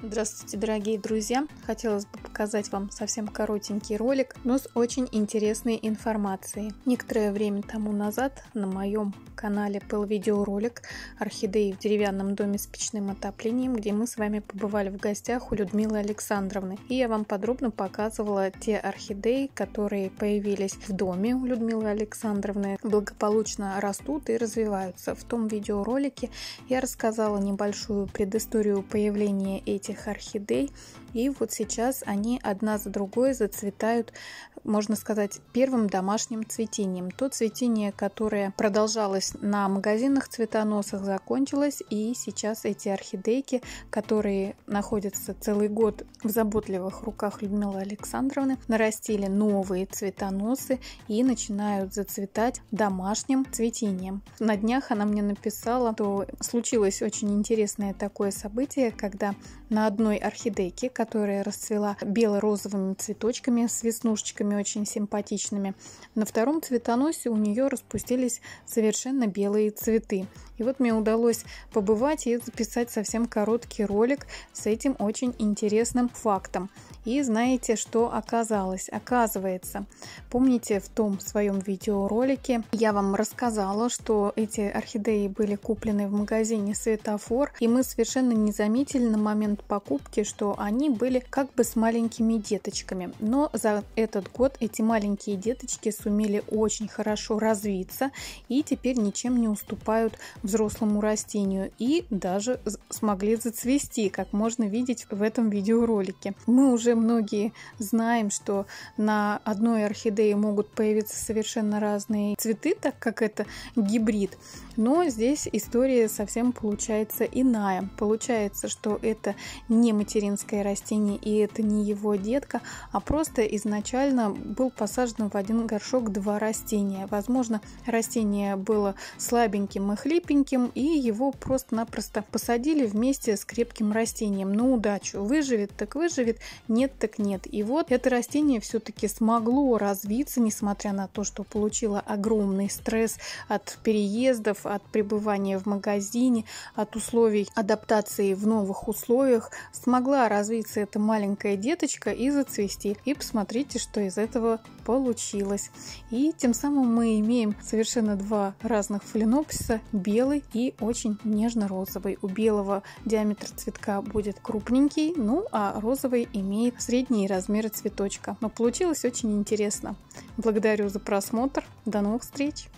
Здравствуйте, дорогие друзья! Хотелось бы показать вам совсем коротенький ролик, но с очень интересной информацией. Некоторое время тому назад на моем канале был видеоролик «Орхидеи в деревянном доме с печным отоплением», где мы с вами побывали в гостях у Людмилы Александровны. И я вам подробно показывала те орхидеи, которые появились в доме у Людмилы Александровны, благополучно растут и развиваются. В том видеоролике я рассказала небольшую предысторию появления этих этих орхидей. И вот сейчас они одна за другой зацветают, можно сказать, первым домашним цветением. То цветение, которое продолжалось на магазинных цветоносах, закончилось. И сейчас эти орхидейки, которые находятся целый год в заботливых руках Людмилы Александровны, нарастили новые цветоносы и начинают зацветать домашним цветением. На днях она мне написала, что случилось очень интересное такое событие, когда на на одной орхидейке, которая расцвела бело-розовыми цветочками с веснушечками очень симпатичными. На втором цветоносе у нее распустились совершенно белые цветы. И вот мне удалось побывать и записать совсем короткий ролик с этим очень интересным фактом. И знаете, что оказалось? Оказывается, помните в том своем видеоролике я вам рассказала, что эти орхидеи были куплены в магазине «Светофор», и мы совершенно не заметили на момент покупки, что они были как бы с маленькими деточками. Но за этот год эти маленькие деточки сумели очень хорошо развиться и теперь ничем не уступают взрослому растению и даже смогли зацвести, как можно видеть в этом видеоролике. Мы уже многие знаем, что на одной орхидее могут появиться совершенно разные цветы, так как это гибрид. Но здесь история совсем получается иная. Получается, что это не материнское растение, и это не его детка, а просто изначально был посажен в один горшок два растения. Возможно, растение было слабеньким и хлипеньким, и его просто-напросто посадили вместе с крепким растением на ну, удачу. Выживет, так выживет, нет, так нет. И вот это растение все-таки смогло развиться, несмотря на то, что получило огромный стресс от переездов, от пребывания в магазине, от условий адаптации в новых условиях, годах смогла развиться эта маленькая деточка и зацвести. И посмотрите, что из этого получилось. И тем самым мы имеем совершенно два разных фаленопсиса, белый и очень нежно-розовый. У белого диаметр цветка будет крупненький, ну а розовый имеет средние размеры цветочка. Но получилось очень интересно. Благодарю за просмотр. До новых встреч!